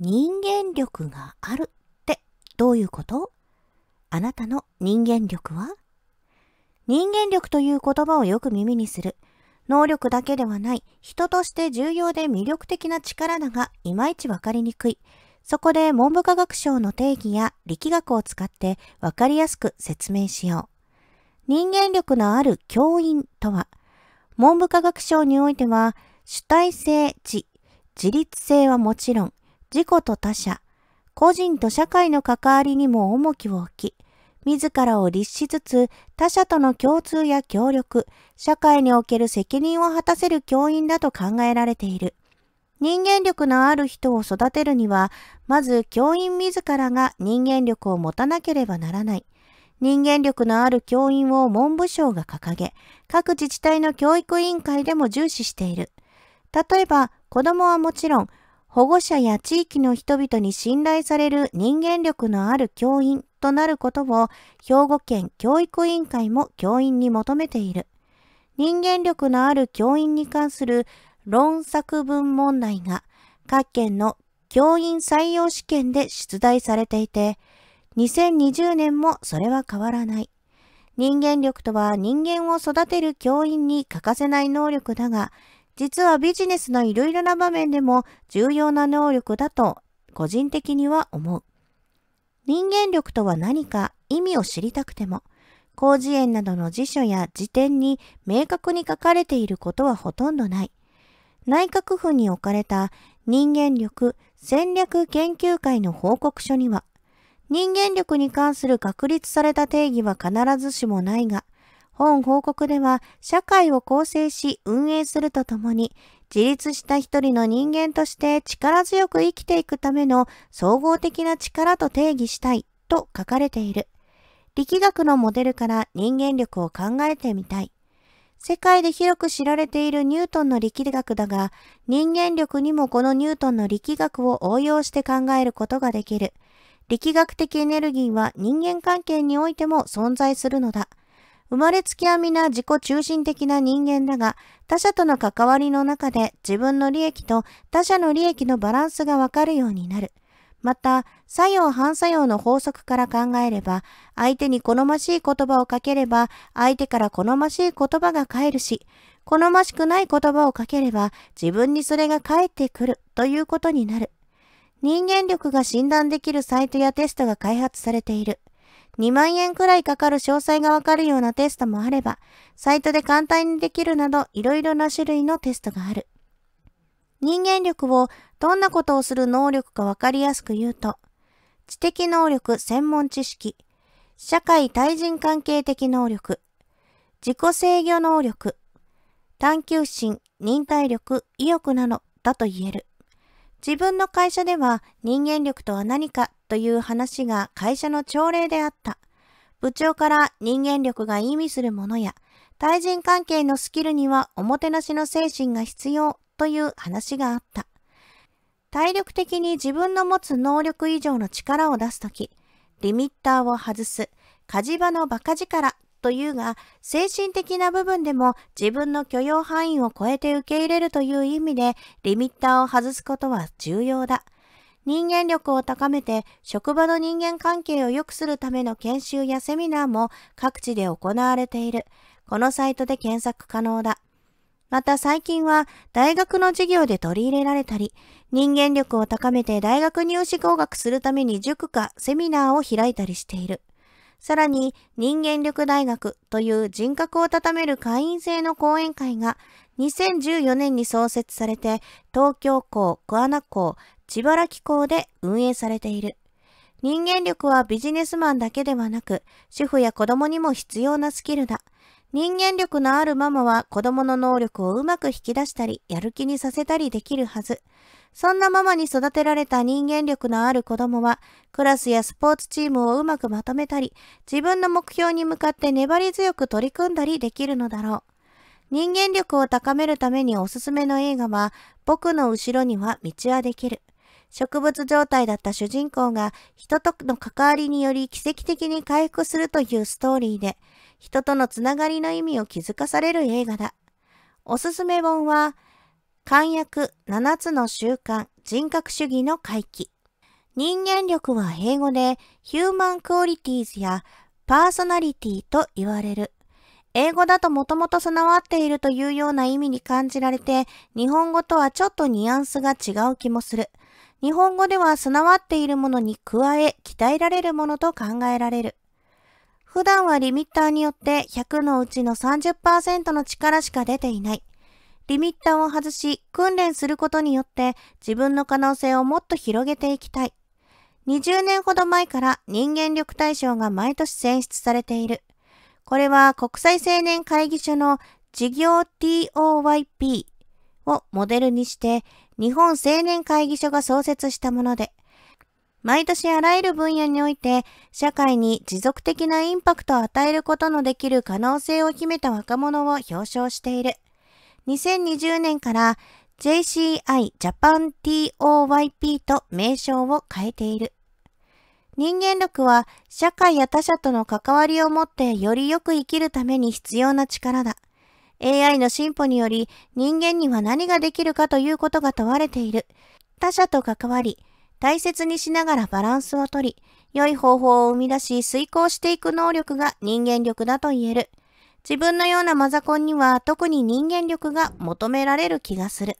人間力があるってどういうことあなたの人間力は人間力という言葉をよく耳にする。能力だけではない、人として重要で魅力的な力だが、いまいちわかりにくい。そこで文部科学省の定義や力学を使ってわかりやすく説明しよう。人間力のある教員とは、文部科学省においては、主体性、知、自立性はもちろん、自己と他者、個人と社会の関わりにも重きを置き、自らを律しつつ他者との共通や協力、社会における責任を果たせる教員だと考えられている。人間力のある人を育てるには、まず教員自らが人間力を持たなければならない。人間力のある教員を文部省が掲げ、各自治体の教育委員会でも重視している。例えば、子供はもちろん、保護者や地域の人々に信頼される人間力のある教員となることを兵庫県教育委員会も教員に求めている。人間力のある教員に関する論作文問題が各県の教員採用試験で出題されていて、2020年もそれは変わらない。人間力とは人間を育てる教員に欠かせない能力だが、実はビジネスのいろいろな場面でも重要な能力だと個人的には思う。人間力とは何か意味を知りたくても、広辞苑などの辞書や辞典に明確に書かれていることはほとんどない。内閣府に置かれた人間力戦略研究会の報告書には、人間力に関する確立された定義は必ずしもないが、本報告では、社会を構成し運営するとともに、自立した一人の人間として力強く生きていくための総合的な力と定義したいと書かれている。力学のモデルから人間力を考えてみたい。世界で広く知られているニュートンの力学だが、人間力にもこのニュートンの力学を応用して考えることができる。力学的エネルギーは人間関係においても存在するのだ。生まれつきは皆自己中心的な人間だが、他者との関わりの中で自分の利益と他者の利益のバランスがわかるようになる。また、作用反作用の法則から考えれば、相手に好ましい言葉をかければ、相手から好ましい言葉が返るし、好ましくない言葉をかければ、自分にそれが返ってくるということになる。人間力が診断できるサイトやテストが開発されている。2万円くらいかかる詳細がわかるようなテストもあれば、サイトで簡単にできるなどいろいろな種類のテストがある。人間力をどんなことをする能力かわかりやすく言うと、知的能力専門知識、社会対人関係的能力、自己制御能力、探求心、忍耐力、意欲なのだと言える。自分の会社では人間力とは何かという話が会社の朝礼であった。部長から人間力が意味するものや、対人関係のスキルにはおもてなしの精神が必要という話があった。体力的に自分の持つ能力以上の力を出すとき、リミッターを外す、火事場の馬鹿力というが、精神的な部分でも自分の許容範囲を超えて受け入れるという意味で、リミッターを外すことは重要だ。人間力を高めて職場の人間関係を良くするための研修やセミナーも各地で行われている。このサイトで検索可能だ。また最近は大学の授業で取り入れられたり、人間力を高めて大学入試合学するために塾かセミナーを開いたりしている。さらに人間力大学という人格を高める会員制の講演会が2014年に創設されて東京校、桑名校、千原木校で運営されている。人間力はビジネスマンだけではなく、主婦や子供にも必要なスキルだ。人間力のあるママは子供の能力をうまく引き出したり、やる気にさせたりできるはず。そんなママに育てられた人間力のある子供は、クラスやスポーツチームをうまくまとめたり、自分の目標に向かって粘り強く取り組んだりできるのだろう。人間力を高めるためにおすすめの映画は、僕の後ろには道はできる。植物状態だった主人公が人との関わりにより奇跡的に回復するというストーリーで、人とのつながりの意味を気づかされる映画だ。おすすめ本は、漢約7つの習慣人格主義の回帰。人間力は英語でヒューマンクオリティーズやパーソナリティと言われる。英語だともともと備わっているというような意味に感じられて、日本語とはちょっとニュアンスが違う気もする。日本語では備わっているものに加え、鍛えられるものと考えられる。普段はリミッターによって100のうちの30%の力しか出ていない。リミッターを外し、訓練することによって自分の可能性をもっと広げていきたい。20年ほど前から人間力大賞が毎年選出されている。これは国際青年会議所の事業 TOYP をモデルにして日本青年会議所が創設したもので、毎年あらゆる分野において、社会に持続的なインパクトを与えることのできる可能性を秘めた若者を表彰している。2020年から JCI Japan TOYP と名称を変えている。人間力は社会や他者との関わりを持ってよりよく生きるために必要な力だ。AI の進歩により人間には何ができるかということが問われている。他者と関わり、大切にしながらバランスをとり、良い方法を生み出し遂行していく能力が人間力だと言える。自分のようなマザコンには特に人間力が求められる気がする。